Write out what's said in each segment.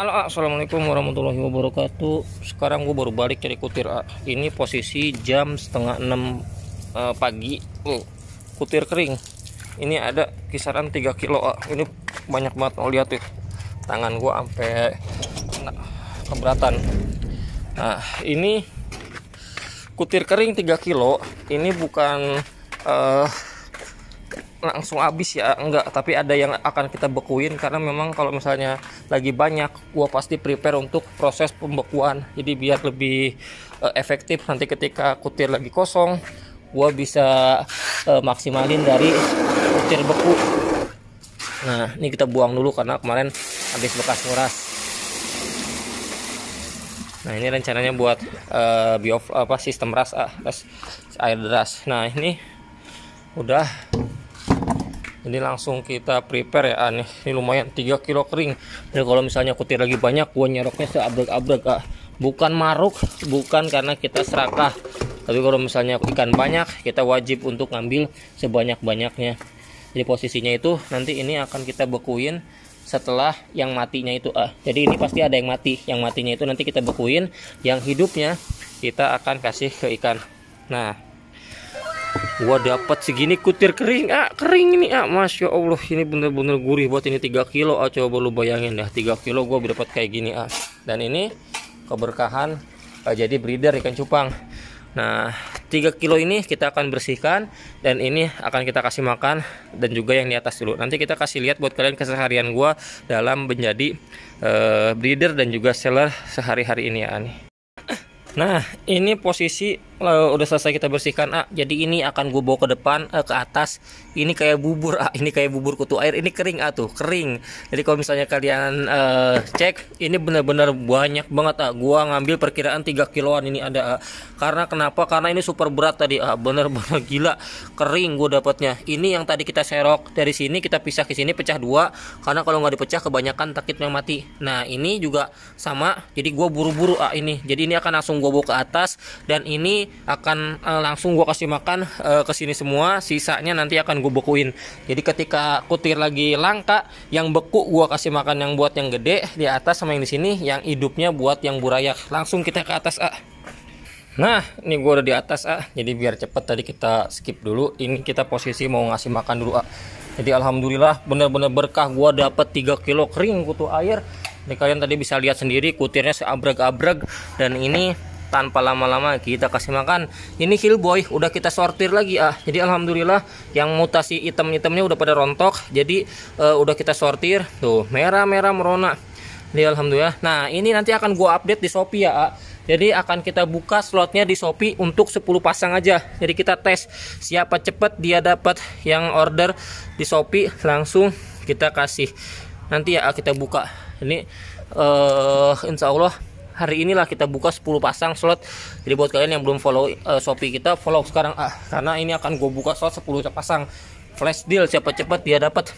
Halo, assalamualaikum warahmatullahi wabarakatuh. Sekarang gue baru balik dari kutir A. Ini posisi jam setengah 6 e, pagi. kutir kering. Ini ada kisaran 3 kilo A. Ini banyak banget mau lihat tuh. Tangan gue sampai nah, keberatan. Nah, ini kutir kering 3 kilo. Ini bukan e, langsung habis ya enggak tapi ada yang akan kita bekuin karena memang kalau misalnya lagi banyak gua pasti prepare untuk proses pembekuan jadi biar lebih uh, efektif nanti ketika kutir lagi kosong gua bisa uh, maksimalin dari kutir beku nah ini kita buang dulu karena kemarin habis bekas nguras nah ini rencananya buat uh, bio apa sistem ras ah, air deras nah ini udah jadi langsung kita prepare ya ah, ini lumayan 3 kilo kering dan kalau misalnya kutir lagi banyak gua nyeroknya seabrek-abrek ah. bukan maruk bukan karena kita serakah tapi kalau misalnya ikan banyak kita wajib untuk ngambil sebanyak-banyaknya jadi posisinya itu nanti ini akan kita bekuin setelah yang matinya itu ah jadi ini pasti ada yang mati yang matinya itu nanti kita bekuin yang hidupnya kita akan kasih ke ikan nah Gua dapat segini kutir kering. Ah, kering ini. Ah, Masya Allah, ini bener-bener gurih buat ini 3 kilo. Ah, coba lu bayangin dah 3 kilo gua dapat kayak gini, ah. Dan ini keberkahan ah, jadi breeder ikan cupang. Nah, 3 kilo ini kita akan bersihkan dan ini akan kita kasih makan dan juga yang di atas dulu. Nanti kita kasih lihat buat kalian keseharian gua dalam menjadi uh, breeder dan juga seller sehari-hari ini ya nih. Nah, ini posisi lo eh, udah selesai kita bersihkan A. Ah, jadi ini akan gue bawa ke depan, eh, ke atas. Ini kayak bubur A, ah, ini kayak bubur kutu air. Ini kering A ah, tuh, kering. Jadi kalau misalnya kalian eh, cek, ini benar-benar banyak banget A. Gua ngambil perkiraan 3 kiloan ini ada A. Karena kenapa? Karena ini super berat tadi A. benar bener gila, kering gue dapatnya. Ini yang tadi kita serok dari sini kita pisah ke sini pecah dua. Karena kalau nggak dipecah kebanyakan takitnya mati. Nah ini juga sama. Jadi gue buru-buru A ini. Jadi ini akan langsung langsung gue bawa ke atas dan ini akan uh, langsung gue kasih makan uh, ke sini semua sisanya nanti akan gue bekuin jadi ketika kutir lagi langka yang beku gue kasih makan yang buat yang gede di atas sama yang di sini yang hidupnya buat yang burayak langsung kita ke atas ah Nah, ini gue udah di atas ah. Jadi biar cepet tadi kita skip dulu. Ini kita posisi mau ngasih makan dulu ah. Jadi alhamdulillah bener-bener berkah gue dapet 3 kilo kering kutu air. Ini kalian tadi bisa lihat sendiri kutirnya seabrek-abrek dan ini tanpa lama-lama kita kasih makan ini boy udah kita sortir lagi ah jadi alhamdulillah yang mutasi item-itemnya udah pada rontok jadi uh, udah kita sortir tuh merah-merah merona jadi alhamdulillah nah ini nanti akan gua update di Shopee ya ah. Jadi akan kita buka slotnya di Shopee untuk 10 pasang aja. Jadi kita tes siapa cepet dia dapat yang order di Shopee langsung kita kasih. Nanti ya ah, kita buka. Ini uh, insya Allah hari inilah kita buka 10 pasang slot jadi buat kalian yang belum follow uh, shopee kita follow sekarang ah karena ini akan gue buka slot 10 pasang flash deal siapa cepat dia dapat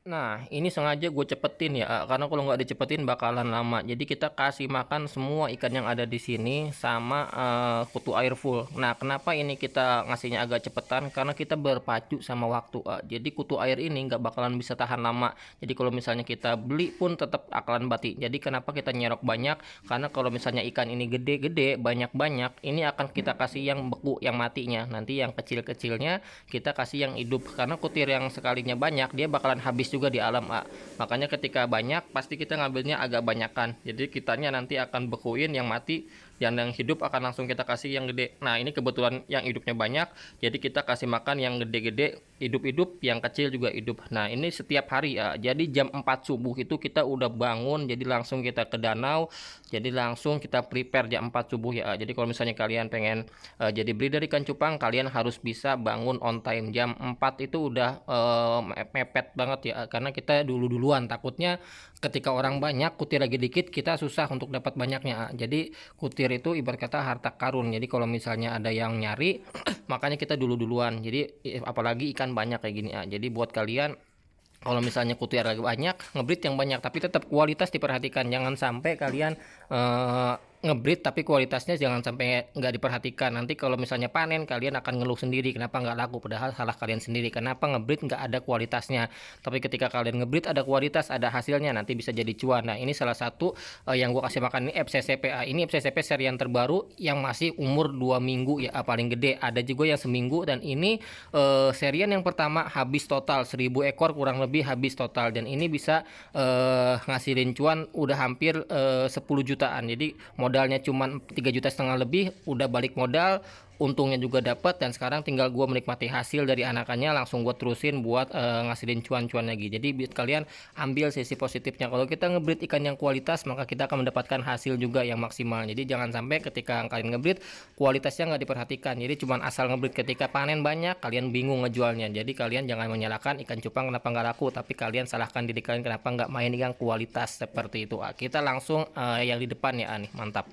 Nah, ini sengaja gue cepetin ya, karena kalau nggak dicepetin bakalan lama. Jadi kita kasih makan semua ikan yang ada di sini sama uh, kutu air full. Nah, kenapa ini kita ngasihnya agak cepetan? Karena kita berpacu sama waktu. Uh. Jadi kutu air ini nggak bakalan bisa tahan lama. Jadi kalau misalnya kita beli pun tetap akan batik. Jadi kenapa kita nyerok banyak? Karena kalau misalnya ikan ini gede-gede, banyak-banyak, ini akan kita kasih yang beku, yang matinya. Nanti yang kecil-kecilnya kita kasih yang hidup. Karena kutir yang sekalinya banyak, dia bakalan habis juga di alam A makanya ketika banyak pasti kita ngambilnya agak banyakan jadi kitanya nanti akan bekuin yang mati yang yang hidup akan langsung kita kasih yang gede nah ini kebetulan yang hidupnya banyak jadi kita kasih makan yang gede-gede hidup-hidup yang kecil juga hidup nah ini setiap hari ya jadi jam 4 subuh itu kita udah bangun jadi langsung kita ke danau jadi langsung kita prepare jam 4 subuh ya jadi kalau misalnya kalian pengen uh, jadi breeder ikan cupang kalian harus bisa bangun on time jam 4 itu udah uh, mepet banget ya karena kita dulu-duluan takutnya ketika orang banyak kutir lagi dikit kita susah untuk dapat banyaknya ya. jadi kutir tajir itu ibarat kata harta karun. Jadi kalau misalnya ada yang nyari, makanya kita dulu-duluan. Jadi apalagi ikan banyak kayak gini ya. Jadi buat kalian kalau misalnya kutu air lagi banyak, ngebreed yang banyak tapi tetap kualitas diperhatikan. Jangan sampai kalian uh, ngebreed tapi kualitasnya jangan sampai nggak diperhatikan nanti kalau misalnya panen kalian akan ngeluh sendiri kenapa nggak laku padahal salah kalian sendiri kenapa ngebreed nggak ada kualitasnya tapi ketika kalian ngebreed ada kualitas ada hasilnya nanti bisa jadi cuan nah ini salah satu uh, yang gua kasih makan ini FCCPA ini FCCP yang terbaru yang masih umur 2 minggu ya ah, paling gede ada juga yang seminggu dan ini uh, serian yang pertama habis total 1000 ekor kurang lebih habis total dan ini bisa uh, eh, ngasih cuan udah hampir uh, 10 jutaan jadi mau modalnya cuma tiga juta setengah lebih udah balik modal untungnya juga dapat dan sekarang tinggal gue menikmati hasil dari anakannya langsung gue terusin buat e, ngasilin cuan-cuan lagi jadi buat kalian ambil sisi positifnya kalau kita ngebreed ikan yang kualitas maka kita akan mendapatkan hasil juga yang maksimal jadi jangan sampai ketika kalian ngebreed kualitasnya nggak diperhatikan jadi cuma asal ngebreed ketika panen banyak kalian bingung ngejualnya jadi kalian jangan menyalahkan ikan cupang kenapa nggak laku tapi kalian salahkan diri kalian kenapa nggak main yang kualitas seperti itu ah, kita langsung e, yang di depan ya ah, nih mantap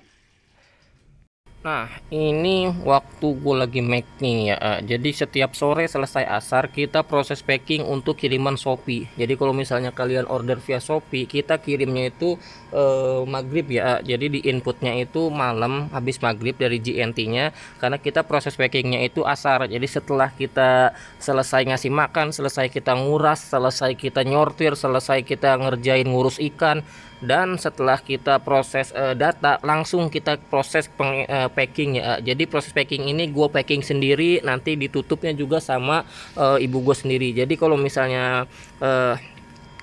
Nah ini waktu gue lagi nih ya eh, Jadi setiap sore selesai asar kita proses packing untuk kiriman Shopee Jadi kalau misalnya kalian order via Shopee kita kirimnya itu eh, maghrib ya eh. Jadi di inputnya itu malam habis maghrib dari GNT nya Karena kita proses packingnya itu asar Jadi setelah kita selesai ngasih makan, selesai kita nguras, selesai kita nyortir, selesai kita ngerjain ngurus ikan dan setelah kita proses uh, data langsung kita proses peng, uh, packing ya jadi proses packing ini gue packing sendiri nanti ditutupnya juga sama uh, ibu gue sendiri jadi kalau misalnya uh,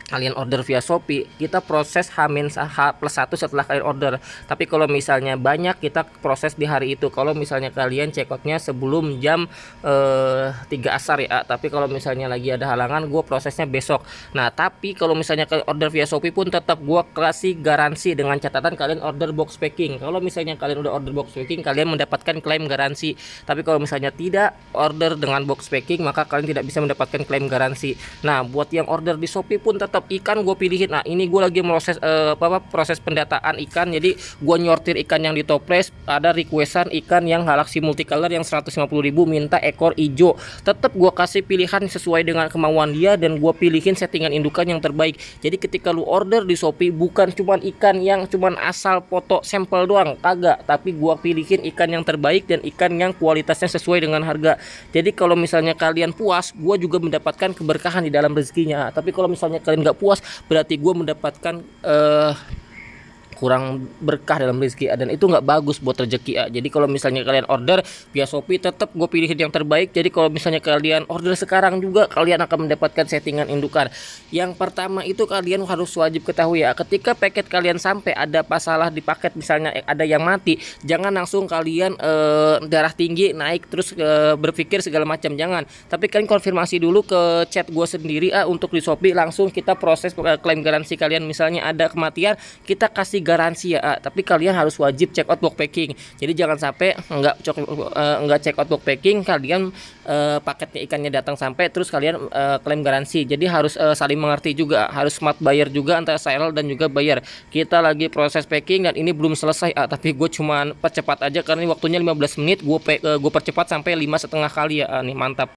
kalian order via Shopee, kita proses H-1 setelah kalian order. Tapi kalau misalnya banyak kita proses di hari itu. Kalau misalnya kalian cekotnya sebelum jam eh, 3 asar ya, tapi kalau misalnya lagi ada halangan gue prosesnya besok. Nah, tapi kalau misalnya kalian order via Shopee pun tetap gue kasih garansi dengan catatan kalian order box packing. Kalau misalnya kalian udah order box packing, kalian mendapatkan klaim garansi. Tapi kalau misalnya tidak order dengan box packing, maka kalian tidak bisa mendapatkan klaim garansi. Nah, buat yang order di Shopee pun tetap tetap ikan gue pilihin nah ini gue lagi proses uh, eh, apa, proses pendataan ikan jadi gue nyortir ikan yang di toples ada requestan ikan yang galaxy multicolor yang 150.000 minta ekor hijau tetap gue kasih pilihan sesuai dengan kemauan dia dan gue pilihin settingan indukan yang terbaik jadi ketika lu order di Shopee bukan cuman ikan yang cuman asal foto sampel doang kagak tapi gue pilihin ikan yang terbaik dan ikan yang kualitasnya sesuai dengan harga jadi kalau misalnya kalian puas gue juga mendapatkan keberkahan di dalam rezekinya tapi kalau misalnya kalian nggak puas berarti gue mendapatkan uh, kurang berkah dalam rezeki dan itu nggak bagus buat rezeki ya. jadi kalau misalnya kalian order via Shopee tetap gue pilihin yang terbaik jadi kalau misalnya kalian order sekarang juga kalian akan mendapatkan settingan indukan yang pertama itu kalian harus wajib ketahui ya ketika paket kalian sampai ada masalah di paket misalnya ada yang mati jangan langsung kalian e, darah tinggi naik terus e, berpikir segala macam jangan tapi kalian konfirmasi dulu ke chat gue sendiri ah, untuk di Shopee langsung kita proses e, klaim garansi kalian misalnya ada kematian kita kasih garansi ya tapi kalian harus wajib check out box packing. jadi jangan sampai nggak cok, uh, nggak check out packing kalian uh, paketnya ikannya datang sampai terus kalian uh, klaim garansi jadi harus uh, saling mengerti juga harus smart buyer juga antara seller dan juga buyer kita lagi proses packing dan ini belum selesai tapi gue cuman percepat aja karena ini waktunya 15 menit gue uh, gue percepat sampai lima setengah kali ya nih mantap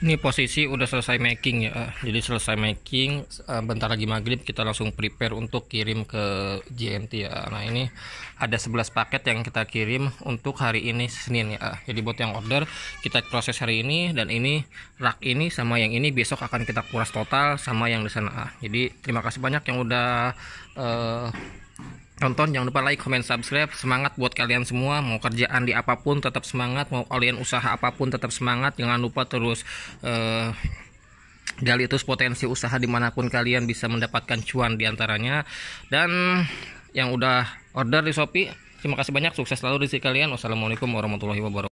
ini posisi udah selesai making ya, ah. jadi selesai making, ah, bentar lagi maghrib kita langsung prepare untuk kirim ke JNT ya. Nah ini ada 11 paket yang kita kirim untuk hari ini Senin ya. Ah. Jadi buat yang order kita proses hari ini dan ini rak ini sama yang ini besok akan kita kuras total sama yang di sana. Jadi terima kasih banyak yang udah uh, nonton jangan lupa like comment subscribe semangat buat kalian semua mau kerjaan di apapun tetap semangat mau kalian usaha apapun tetap semangat jangan lupa terus uh, gali terus potensi usaha dimanapun kalian bisa mendapatkan cuan diantaranya dan yang udah order di Shopee terima kasih banyak sukses selalu di sini kalian wassalamualaikum warahmatullahi wabarakatuh